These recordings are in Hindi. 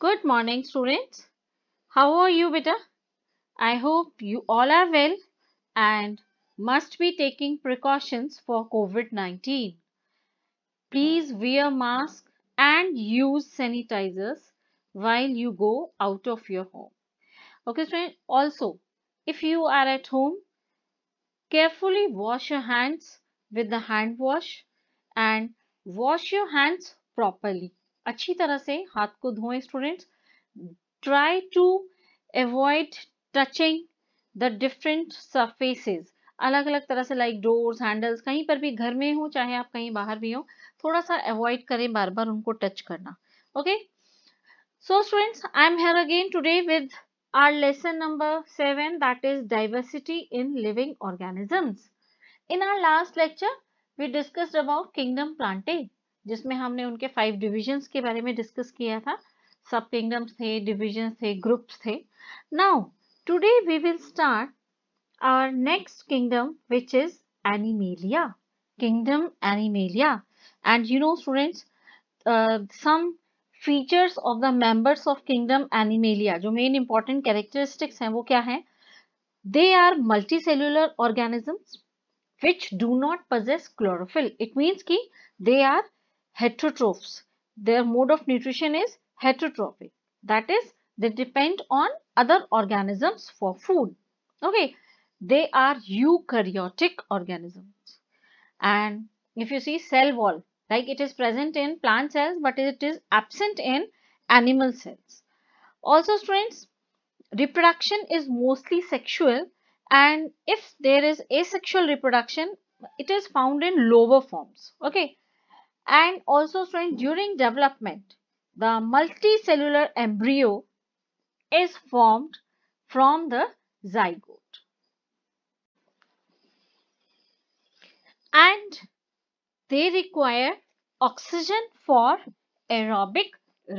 Good morning students. How are you beta? I hope you all are well and must be taking precautions for COVID-19. Please wear mask and use sanitizers while you go out of your home. Okay students, also if you are at home, carefully wash your hands with the hand wash and wash your hands properly. अच्छी तरह से हाथ को धोएं students try to avoid touching the different surfaces अलग अलग तरह से लाइक डोर्स हैंडल्स कहीं पर भी घर में हो चाहे आप कहीं बाहर भी हो थोड़ा सा अवॉइड करें बार बार उनको टच करना okay so students I am here again today with our lesson number seven that is diversity in living organisms in our last lecture we discussed about kingdom Plantae जिसमें हमने उनके फाइव डिविजन्स के बारे में डिस्कस किया था सब किंगडम्स थे डिविजन्स थे ग्रुप्स थे now today we will start our next kingdom which is Animalia kingdom Animalia and you know students some features of the members of kingdom Animalia जो मेन इंपॉर्टेंट कैरेक्टरिस्टिक्स हैं वो क्या है they are multicellular organisms which do not possess chlorophyll it means की they are heterotrophs. Their mode of nutrition is heterotrophic. That is, they depend on other organisms for food. Okay, they are eukaryotic organisms. And if you see cell wall, like it is present in plant cells, but it is absent in animal cells. Also students, reproduction is mostly sexual and if there is asexual reproduction, it is found in lower forms. Okay, and also students during development the multicellular embryo is formed from the zygote and they require oxygen for aerobic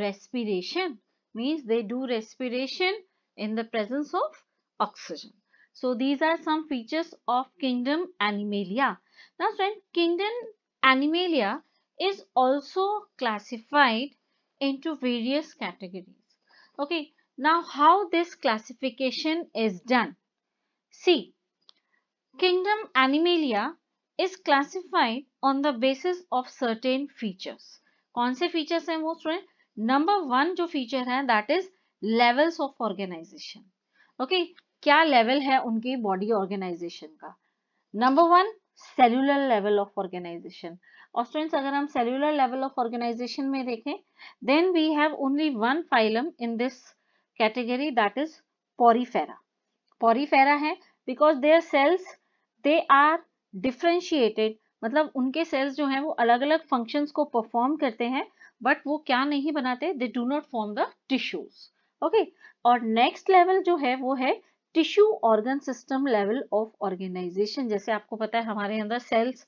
respiration means they do respiration in the presence of oxygen. So these are some features of kingdom Animalia. Now friend, kingdom Animalia is also classified into various categories. Okay, now how this classification is done. See, kingdom Animalia is classified on the basis of certain features. कौन से features हैं वो स्टूडेंट Number one जो feature है that is levels of organization. Okay, क्या level है उनकी body organization का? Number one, cellular level of organization. और स्टूडेंट्स अगर हम सेल्यूलर लेवल ऑफ ऑर्गेनाइजेशन में देखें then we have only one phylum in this category that is Porifera Porifera है because their cells they are differentiated मतलब उनके सेल्स जो हैं वो अलग अलग फंक्शंस को परफॉर्म करते हैं बट वो क्या नहीं बनाते they do not form the tissues okay और नेक्स्ट लेवल जो है वो है tissue organ system level of organisation जैसे आपको पता है हमारे अंदर cells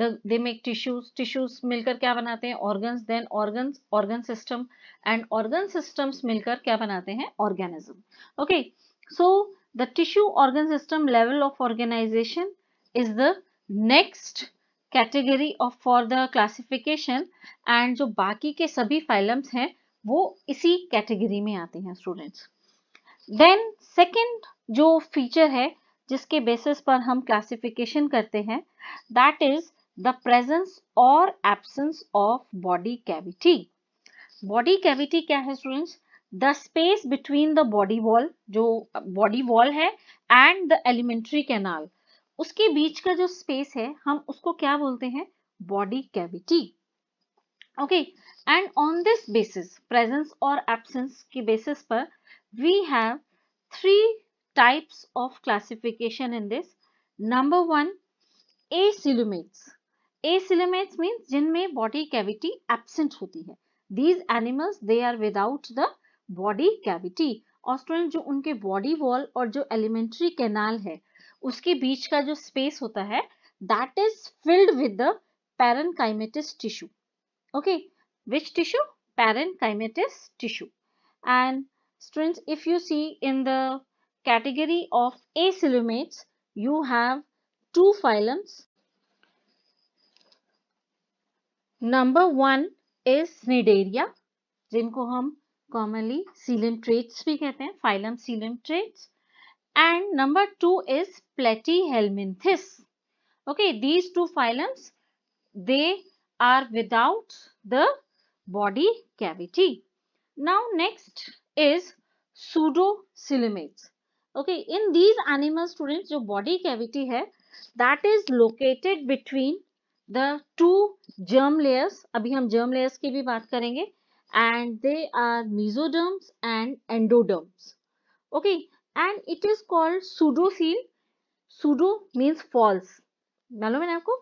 the they make tissues tissues मिलकर क्या बनाते हैं organs then organs organ system and organ systems मिलकर क्या बनाते हैं organism okay so the tissue organ system level of organisation is the next category of for the classification and जो बाकी के सभी फाइलम्स हैं वो इसी कैटेगरी में आते हैं स्टूडेंट्स देन सेकेंड जो फीचर है जिसके बेसिस पर हम क्लासिफिकेशन करते हैं that is the presence or absence of body cavity body cavity क्या है students the space between the body wall जो body wall है and the alimentary canal उसके बीच का जो space है हम उसको क्या बोलते हैं body cavity okay and on this basis presence or absence के basis पर we have three types of classification in this number one acellumates acoelomates means जिनमें बॉडी कैविटी एबसेंट होती है these animals they are without the body cavity और स्टूडेंट जो उनके बॉडी वॉल और जो एलिमेंट्री कैनाल है उसके बीच का जो स्पेस होता है that is filled with the parenchymatous tissue okay which tissue parenchymatous tissue and students if you see in the category of acylumates you have two phylums Number one is Cnidaria जिनको हम कॉमनली सीलियम ट्रेट्स भी कहते हैं फाइलम सीलियम and number 2 is platyhelminthes okay these two phyla they are without the body cavity now next is pseudocelimates okay in these animals, students jo body cavity hai that is located between the two germ layers अभी हम जर्म लेयर्स की भी बात करेंगे and they are mesoderms and endoderms okay and it is called pseudocoel pseudo means false मालूम है ना आपको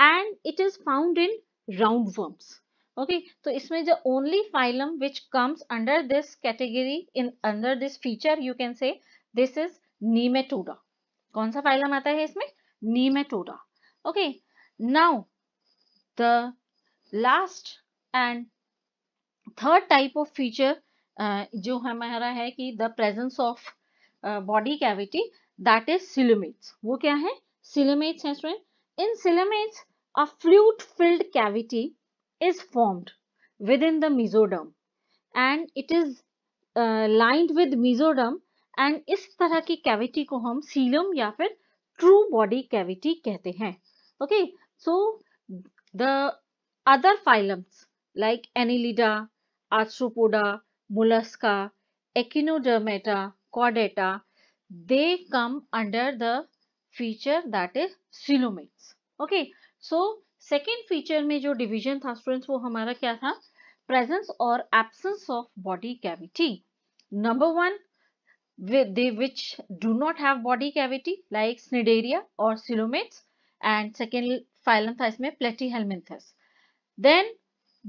and it is found in round worms okay तो इसमें जो only phylum which comes under this category in under this feature you can say this is Nematoda कौन सा फाइलम आता है इसमें नीमेटोडा okay Now, the last and third type of feature uh, जो हमारा है कि the presence of uh, body cavity that is coelomates. wo kya hai coelomates hai students In coelomates, a fluid-filled cavity is formed within the mesoderm and it is uh, lined with mesoderm and is tarah ki cavity ko hum coelom ya fir true body cavity kehte hain okay? So the other phylums like Annelida, Arthropoda, Mollusca, Echinodermata, Chordata, they come under the feature that is coelomates. Okay, so second feature में जो डिवीजन था स्टूडेंट्स वो हमारा क्या था प्रेजेंस और absence of body cavity number one they which do not have body cavity like Cnidaria और सिलोमेट्स एंड सेकेंड फाइलम था इसमें प्लेटीहेलमिंथस देन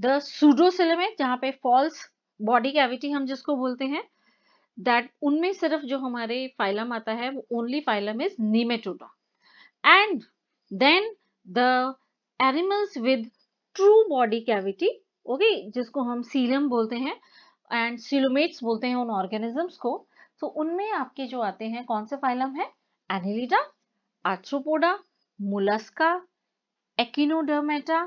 द सूडोसेलम है जहाँ पे फॉल्स बॉडी कैविटी हम जिसको बोलते हैं दैट उनमें सिर्फ जो हमारे फाइलम आता है वो only phylum is Nematoda and then the animals with true body cavity okay जिसको हम सीलम बोलते हैं एंड सिलोमेट्स बोलते हैं उन ऑर्गेनिजम्स को तो उनमें आपके जो आते हैं कौन से फाइलम है Annelida Arthropoda Mollusca Echinodermata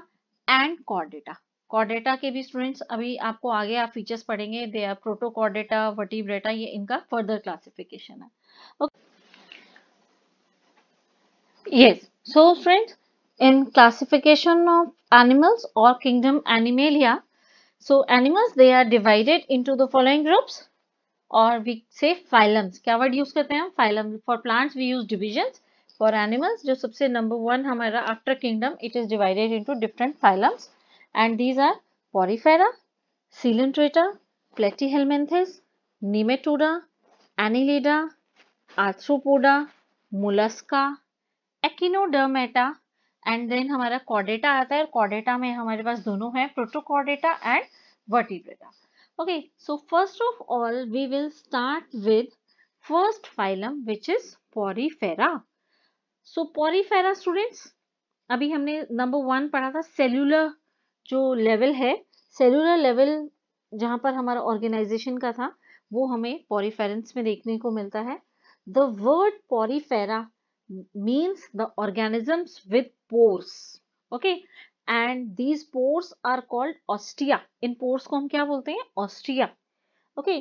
and Chordata Chordata के भी स्टूडेंट्स अभी आपको आगे आप फीचर्स पढ़ेंगे दे आर प्रोटोकॉर्डेटा वटीब्रेटा ये इनका फर्दर क्लासिफिकेशन है yes so friends in classification of animals और kingdom Animalia so animals they are divided into the following groups और वी से फाइलम्स क्या वर्ड यूज करते हैं phylum for plants we use divisions for animals जो सबसे नंबर वन हमारा after kingdom it is divided into different phylums and these are Porifera Coelenterata Platyhelminthes Nematoda Annelida Arthropoda Mollusca Echinodermata and then हमारा कॉडेटा आता है और कॉडेटा में हमारे पास दोनों हैं Protochordata and Vertebrata okay so first of all we will start with first phylum which is Porifera so Porifera students अभी हमने नंबर वन पढ़ा था सेल्यूलर जो लेवल है सेल्यूलर लेवल जहाँ पर हमारा ऑर्गेनाइजेशन का था वो हमें पॉरीफेरेंस में देखने को मिलता है the word Porifera means the organisms with pores okay and these pores are called ostia इन पोर्स को हम क्या बोलते हैं ऑस्टिया ओके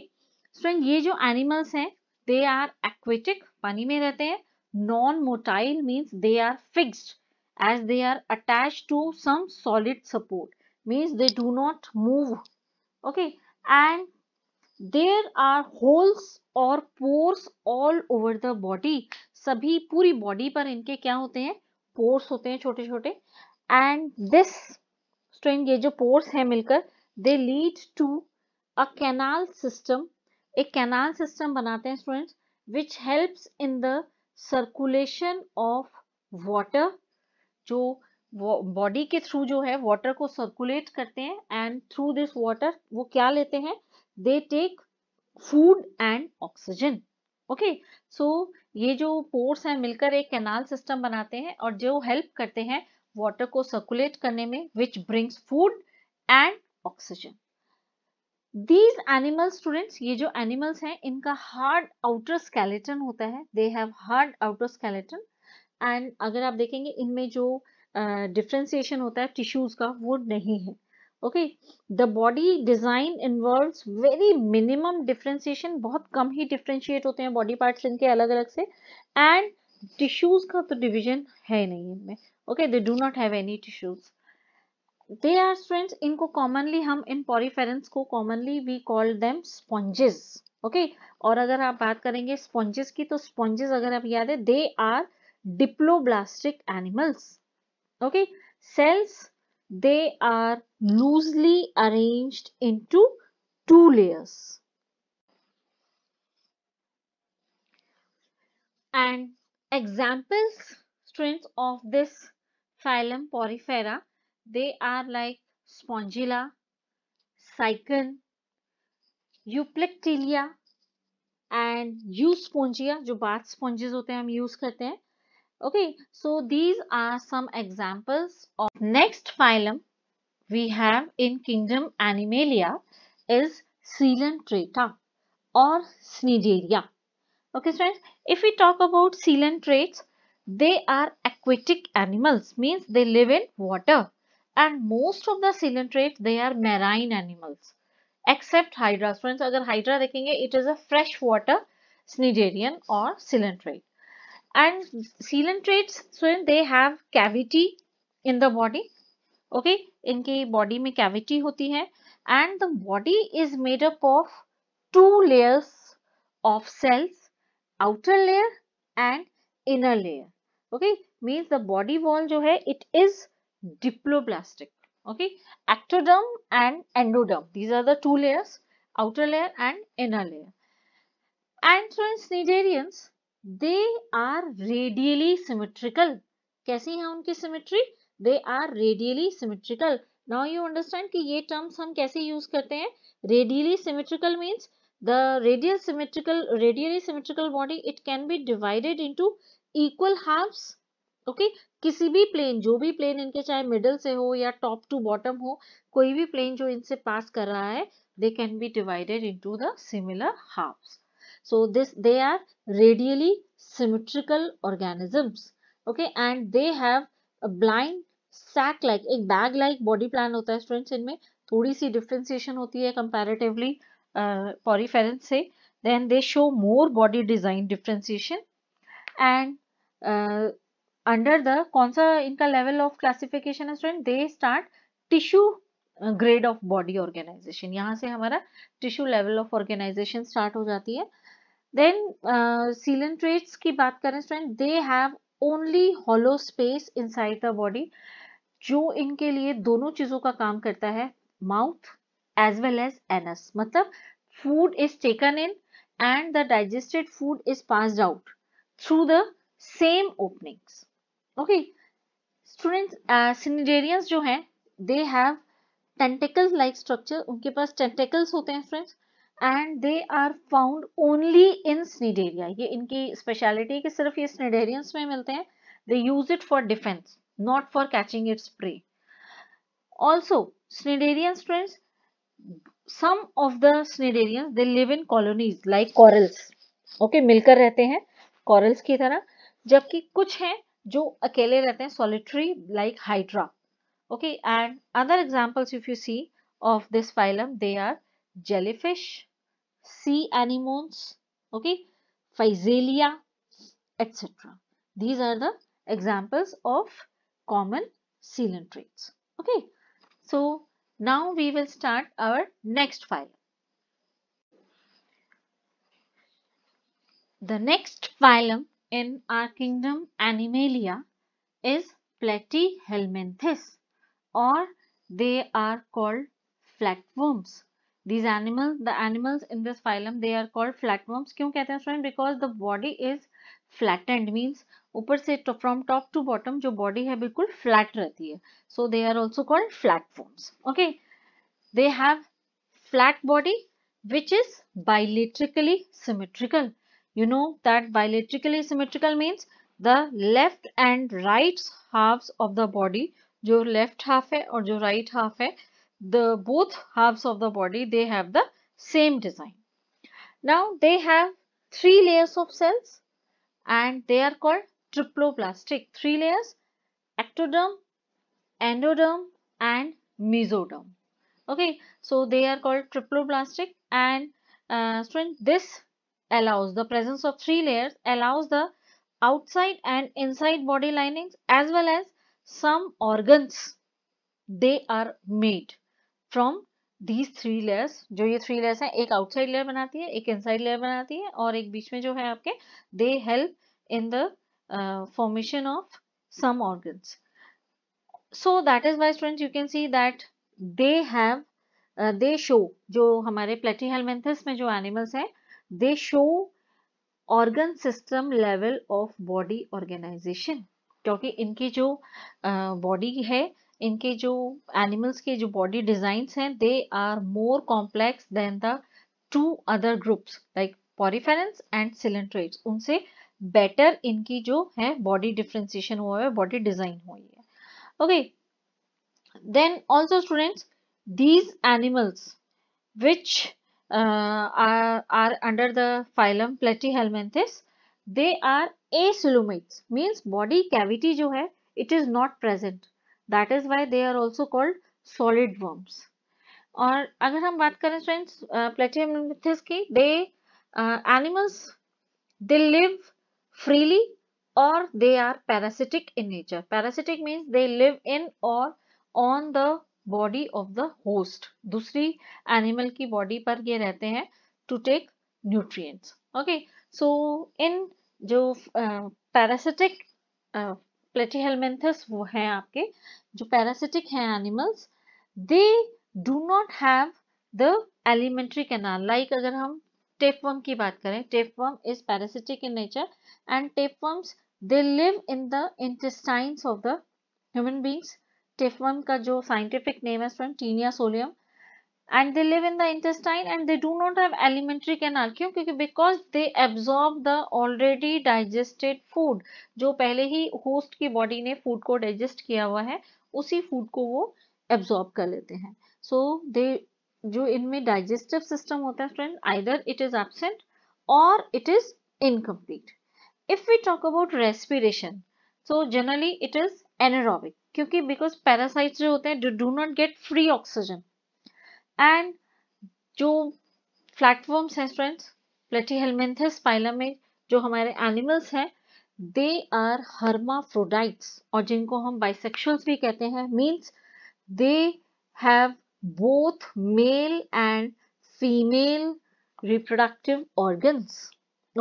स्टूडेंट ये जो एनिमल्स हैं दे आर एक्वेटिक पानी में रहते हैं non-motile means they are fixed as they are attached to some solid support means they do not move okay and there are holes और pores all over the body सभी पूरी बॉडी पर इनके क्या होते हैं पोर्स होते हैं छोटे छोटे एंड दिस स्ट्रेन ये जो पोर्स हैं मिलकर they lead to a canal system एक कैनाल सिस्टम बनाते हैं students which helps in the circulation of water जो बॉडी के थ्रू जो है वाटर को सर्कुलेट करते हैं एंड थ्रू दिस वाटर वो क्या लेते हैं they take food and oxygen okay so ये जो पोर्स हैं मिलकर एक कैनाल सिस्टम बनाते हैं और जो हेल्प करते हैं वाटर को सर्कुलेट करने में which brings food and oxygen these animal students ये जो एनिमल्स हैं इनका हार्ड आउटर स्केलेटन होता है they have hard outer skeleton and अगर आप देखेंगे इनमें जो डिफ्रेंसिएशन uh, होता है टिश्यूज का वो नहीं है okay the body design involve very minimum differentiation बहुत कम ही डिफ्रेंशिएट होते हैं बॉडी पार्ट्स इनके अलग अलग से एंड टिश्यूज का तो डिविजन है नहीं इनमें okay they do not have any tissues they are strands इनको कॉमनली हम इन पॉरीफेरेंस को commonly we call them sponges okay और अगर आप बात करेंगे स्पॉन्जेस की तो स्पॉन्जेस अगर आप याद है they are diploblastic animals okay cells they are loosely arrange in two layers and examples students of this phylum porifera They are like Spongilla, Cycon, Euplectilia and Euspongia जो bath sponges होते हैं use Okay, so these are some examples of next phylum we have in kingdom Animalia is Coelenterata or Cnidaria. Okay friends, if we talk about coelenterates, they are aquatic animals means they live in water and most of the cylindrates they are marine animals except hydra friends agar hydra dekhenge it is a freshwater cnidarian or cylindrate and cylindrates so they have cavity in the body okay इनके body में cavity होती and the body is made up of two layers of cells outer layer and inner layer okay means the body wall जो है it is diploblastic okay ectoderm and endoderm these are the two layers outer layer and inner layer and friends cnidarians they are radially symmetrical kaisi hai unki symmetry they are radially symmetrical now you understand ki ye terms hum kaise use karte hain radially symmetrical means the radial symmetrical radially symmetrical body it can be divided into equal halves okay किसी भी प्लेन जो भी प्लेन इनके चाहे मिडल से हो या टॉप टू बॉटम हो कोई भी प्लेन जो इनसे पास कर रहा है they can be divided into the similar half so this they are radially symmetrical organisms okay and they have blind sac like एक बैग लाइक बॉडी प्लान होता है स्टूडेंट्स इनमें थोड़ी सी डिफ्रेंसिएशन होती है कंपेरेटिवली पॉरीफेरेंस से then they show more body design differentiation and under the कौन सा इनका लेवल ऑफ क्लासिफिकेशन है student they start tissue grade of body organisation यहाँ से हमारा tissue level of organisation start हो जाती है देन सीलेंट्रेट्स uh, की बात करें student they have only hollow space inside the body जो इनके लिए दोनों चीजों का काम करता है mouth as well as anus मतलब food is taken in and the digested food is pass out through the same openings okay students cnidarians जो हैं they have tentacles like structure उनके पास टेंटेकल्स होते हैं friends and they are found only in cnidaria ये इनकी स्पेशलिटी कि सिर्फ ये स्नेडेरियंस में मिलते हैं they use it for defence not for catching its prey also cnidarian friends some of the cnidarians they live in colonies like corals okay मिलकर रहते हैं कॉरल्स की तरह जबकि कुछ हैं जो अकेले रहते हैं solitary like hydra okay and other examples if you see of this phylum they are jellyfish sea anemones okay physalia etcetera these are the examples of common coelenterate okay so now we will start our next file the next phylum in our kingdom Animalia is Platyhelminthes or they are called flatworms. These animals, the animals in this phylum, they are called flatworms. क्यों कहते हैं student? Because the body is flattened means upper side to, from top to bottom जो body है बिल्कुल flat रहती है. So they are also called flatworms. Okay. They have flat body which is bilaterally symmetrical. You know that bilaterally symmetrical means the left and right halves of the body जो left half है और right half है the both halves of the body they have the same design. Now they have three layers of cells and they are called triploblastic. Three layers ectoderm, endoderm and mesoderm. Okay, so they are called triploblastic and uh, this allows the presence of three layers allows the outside and inside body linings as well as some organs they are made from these three layers jo ye three layers hai ek outside layer banati hai ek inside layer banati hai aur ek beech mein jo hai aapke they help in the uh, formation of some organs so that is why students you can see that they have uh, they show jo hamare platyhelminthes mein jo animals हैं They show organ system level of body organization क्योंकि इनके जो बॉडी uh, है इनके जो एनिमल्स के जो बॉडी डिजाइंस हैं they are more complex than the two other groups like poriferans and coelenterates उनसे बेटर इनकी जो है बॉडी डिफ्रेंसिएशन हुआ है बॉडी डिजाइन हुई है okay then also students these animals which uh, are, are under the phylum Platyhelminthes. They are acilumates means body cavity jo hai it is not present. That is why they are also called solid worms. और अगर हम बात करें फ्रेंड्स प्लेटियमिथेस की they animals they live freely और they are parasitic in nature parasitic means they live in और on the body of the host दूसरी एनिमल की बॉडी पर ये रहते हैं to take nutrients okay so in जो पैरासिटिक प्लेटीहेलमेंथस वो हैं आपके जो पैरासिटिक हैं animals they do not have the alimentary canal like अगर हम टेपवर्म की बात करें tapeworm is parasitic in nature and tapeworms they live in the intestines of the human beings टिफमम का जो साइंटिफिक नेम है student taenia solium and they live in the intestine and they do not have alimentary canal क्यों क्योंकि because they absorb the already digested food जो पहले ही होस्ट की बॉडी ने फूड को डाइजेस्ट किया हुआ है उसी फूड को वो एब्जॉर्ब कर लेते हैं सो so, दे जो इनमें डाइजेस्टिव सिस्टम होता है friend either it is absent और it is incomplete if we talk about respiration so generally it is anaerobic. क्योंकि बिकॉज पैरासाइट्स जो होते हैं जो do not get free oxygen and जो फ्लैटफॉर्म्स हैं फ्रेंड्स प्लेटी हेलमेंथस में जो हमारे एनिमल्स हैं दे आर हर्माफ्रोडाइट्स और जिनको हम बाइसेक्शुअल्स भी कहते हैं means they have both male and female reproductive organs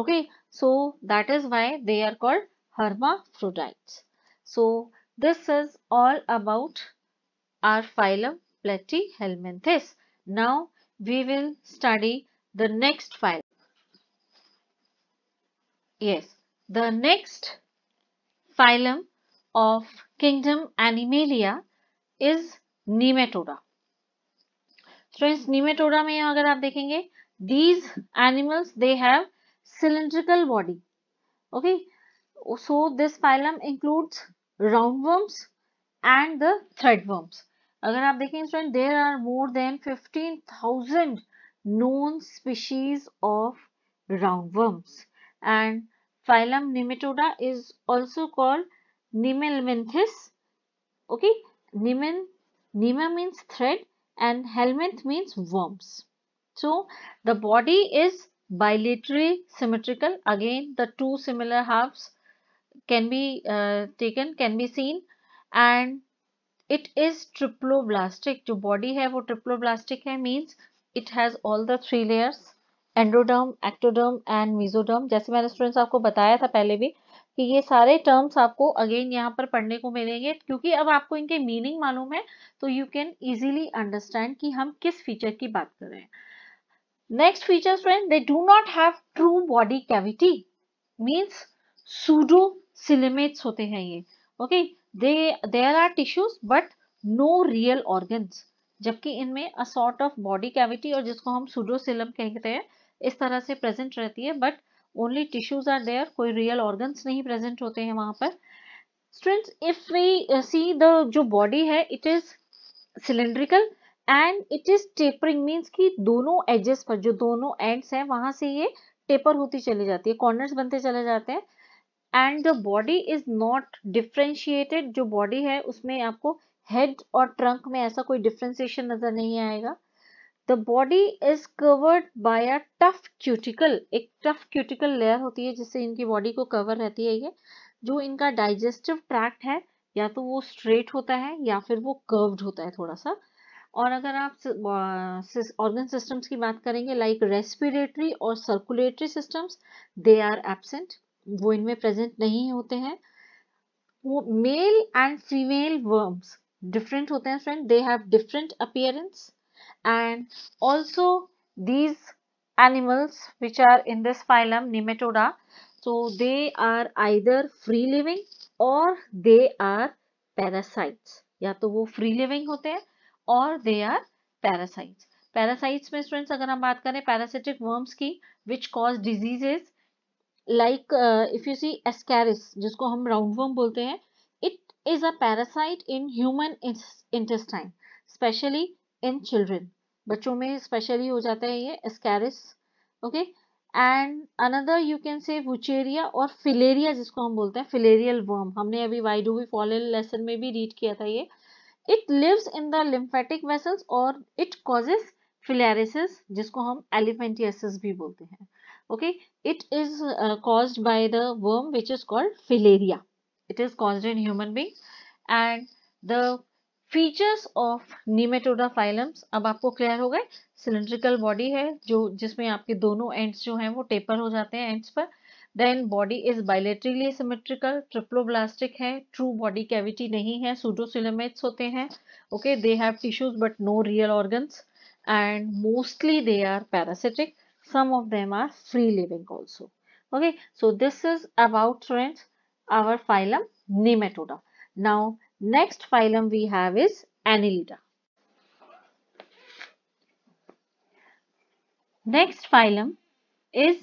okay so that is why they are called hermaphrodites so This is all about our phylum Platyhelminthes. Now we will study the next phylum. Yes, the next phylum of kingdom Animalia is Nematoda. Friends, Nematoda में अगर आप देखेंगे these animals they have cylindrical body. Okay, so this phylum includes roundworms and the threadworms. अगर आप देखें student there are more than 15,000 known species of roundworms and phylum Nematoda is also called Nemelminthis. Okay, Nemen, Nema means thread and helminth means worms. So the body is bilaterally symmetrical. Again, the two similar halves can be uh, taken can be seen and it is triploblastic jo body hai wo triploblastic hai means it has all the three layers endoderm ectoderm and mesoderm जैसे मैंने स्टूडेंट्स आपको बताया था पहले भी कि ये सारे टर्म्स आपको अगेन यहाँ पर पढ़ने को मिलेंगे क्योंकि अब आपको इनके मीनिंग मालूम है तो यू कैन इजीली अंडरस्टैंड कि हम किस फीचर की बात कर रहे हैं next feature friend they do not have true body cavity means pseudocoelomates होते हैं ये okay they there are tissues but no real organs जबकि इनमें a sort of body cavity और जिसको हम सुडोसिलम कहते हैं इस तरह से प्रेजेंट रहती है but only tissues are there कोई रियल ऑर्गन्स नहीं प्रेजेंट होते हैं वहां पर students if we see the जो बॉडी है it is cylindrical and it is tapering means की दोनों एजेस पर जो दोनों एंड्स हैं वहां से ये टेपर होती चली जाती है कॉर्नर्स बनते चले जाते हैं and the body is not differentiated जो बॉडी है उसमें आपको हेड और ट्रंक में ऐसा कोई डिफ्रेंसिएशन नजर नहीं आएगा the body is covered by a tough cuticle एक टफ क्यूटिकल लेयर होती है जिससे इनकी बॉडी को कवर रहती है ये जो इनका डाइजेस्टिव ट्रैक्ट है या तो वो स्ट्रेट होता है या फिर वो कर्व्ड होता है थोड़ा सा और अगर आप ऑर्गन सिस्टम्स की बात करेंगे लाइक रेस्पिरेटरी और circulatory systems they are absent वो इनमें प्रेजेंट नहीं होते हैं वो male and female worms different होते हैं friend they have different appearance and also these animals which are in this phylum nematoda so they are either free living और दे आर पैरासाइट्स या तो वो फ्री लिविंग होते हैं और दे आर पैरासाइट्स पैरासाइट्स में स्टूडेंट्स अगर हम बात करें पैरासिटिक वर्म्स की which cause diseases like if you see ascaris जिसको हम राउंडवर्म बोलते हैं it is a parasite in human intestine specially in children बच्चों में स्पेशली हो जाता है ये ascaris okay and another you can say wuchereria और फिलेरिया जिसको हम बोलते हैं फिलेरियल वर्म हमने अभी why do we fall in lesson में भी रीड किया था ये it lives in the lymphatic vessels और इट कॉजेस फिलेरिस जिसको हम एलिफेंटियसिस भी बोलते हैं okay it is uh, caused by the worm which is called filaria it is caused in human being and the features of nematoda phylums अब आपको क्लियर हो गए सिलेंड्रिकल बॉडी है जो जिसमें आपके दोनों एंड्स जो हैं वो टेपर हो जाते हैं एंड्स पर then body is bilaterally symmetrical triploblastic है ट्रू बॉडी कैविटी नहीं है सूडोसिलेमेट्स होते हैं okay they have tissues but no real organs and mostly they are parasitic some of them are free living also okay so this is about friends our phylum nematoda now next phylum we have is annelida next phylum is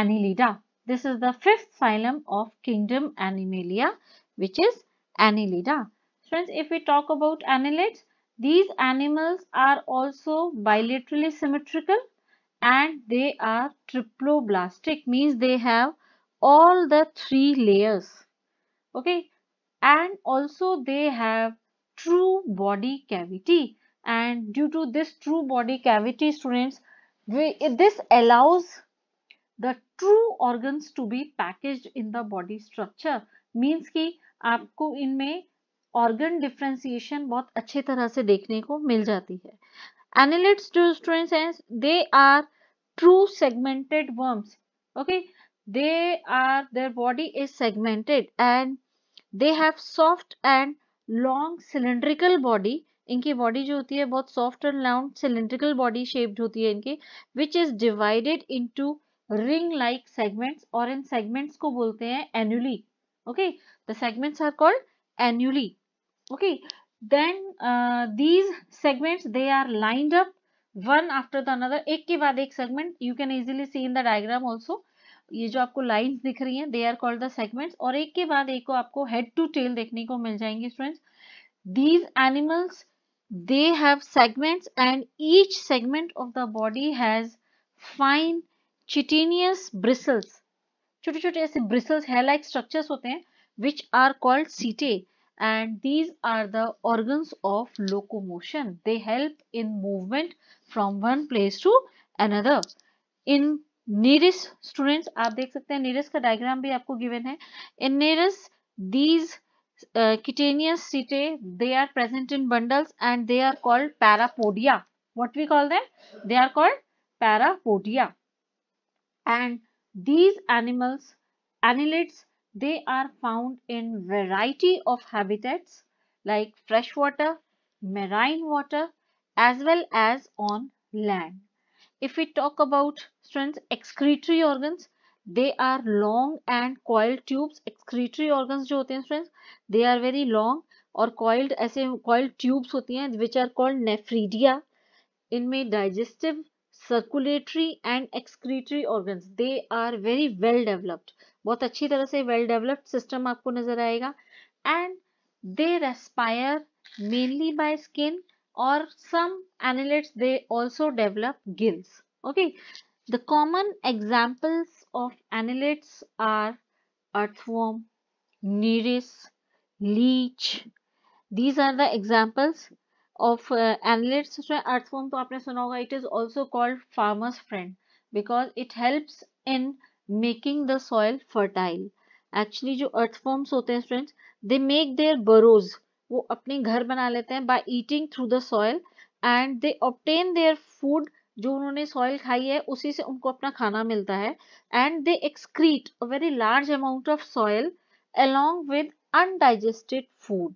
annelida this is the fifth phylum of kingdom animalia which is annelida friends if we talk about annelids these animals are also bilaterally symmetrical and they are triploblastic means they have all the three layers okay and also they have true body cavity and due to this true body cavity students we, this allows the true organs to be packaged in the body structure means ki aapko inme organ differentiation bahut acche tarah se dekhne ko mil jati hai annelids to students they are true segmented worms okay they are their body is segmented and they have soft and long cylindrical body इनकी बॉडी जो होती है बहुत soft and long cylindrical body shaped होती है इनकी which is divided into ring like segments और इन सेगमेंट्स को बोलते हैं annuli okay the segments are called annuli okay then uh, these segments they are lined up one after the another एक के बाद एक segment you can easily see in the diagram also ये जो आपको lines दिख रही हैं they are called the segments और एक के बाद एक को आपको head to tail देखने को मिल जाएंगे students these animals they have segments and each segment of the body has fine chitinous bristles छोटे छोटे ऐसे bristles hair like structures होते हैं which are called setae and these are the organs of locomotion. They help in movement from one place to another. In nearest students आप देख सकते हैं nearest का diagram भी आपको given In nearest these uh, cutaneous setae they are present in bundles and they are called parapodia. What we call them? They are called parapodia. And these animals, annelids they are found in variety of habitats like freshwater, marine water as well as on land. If we talk about students excretory organs, they are long and coiled tubes. Excretory organs जो होते friends, they are very long or coiled ऐसे coiled tubes which are called nephridia. In इनमें digestive circulatory and excretory organs they are very well developed बहुत अच्छी तरह से वेल डेवलप्ड सिस्टम आपको नजर आएगा and they respire mainly by skin और some annelids they also develop gills okay the common examples of annelids are earthworm nereis leech these are the examples of annelids earthworm तो आपने सुना होगा it is also called farmers friend because it helps in making the soil fertile actually जो अर्थफॉर्म्स होते हैं friends they make their burrows वो अपने घर बना लेते हैं by eating through the soil and they obtain their food जो उन्होंने सॉइल खाई है उसी से उनको अपना खाना मिलता है and they excrete a very large amount of soil along with undigested food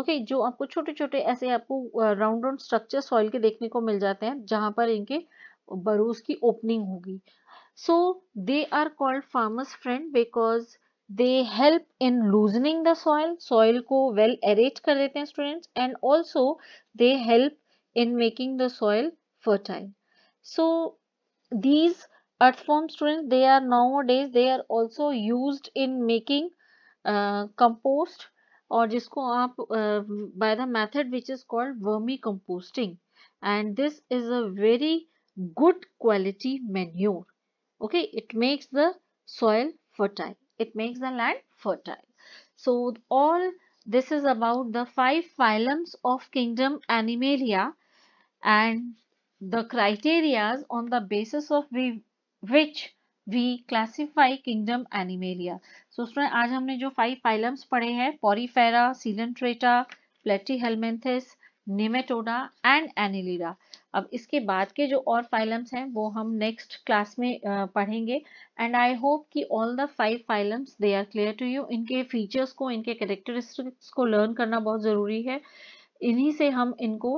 okay जो आपको छोटे छोटे ऐसे आपको राउंड राउंड स्ट्रक्चर सॉइल के देखने को मिल जाते हैं जहां पर इनके बरूस की ओपनिंग होगी So they are called farmer's friend because they help in loosening the soil, soil ko well aerate kar dete hain students and also they help in making the soil fertile. So these earthworm students they are nowadays they are also used in making uh, compost और जिसको आप uh, by the method which is called vermicomposting and this is a very good quality manure okay it makes the soil fertile it makes the land fertile so all this is about the five phyla of kingdom animalia and the criterias on the basis of which we classify kingdom animalia so students aaj humne jo five phyla: porifera coelentrata platyhelminthes nematoda and annelida अब इसके बाद के जो और फाइलम्स हैं वो हम नेक्स्ट क्लास में पढ़ेंगे एंड आई होप कि all the five phylums they are clear to you इनके फीचर्स को इनके करेक्टरिस्टिक्स को लर्न करना बहुत ज़रूरी है इन्हीं से हम इनको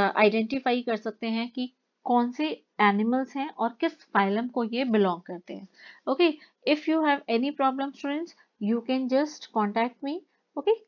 आइडेंटिफाई कर सकते हैं कि कौन से एनिमल्स हैं और किस फाइलम um को ये बिलोंग करते हैं okay if you have any problem students you can just contact me okay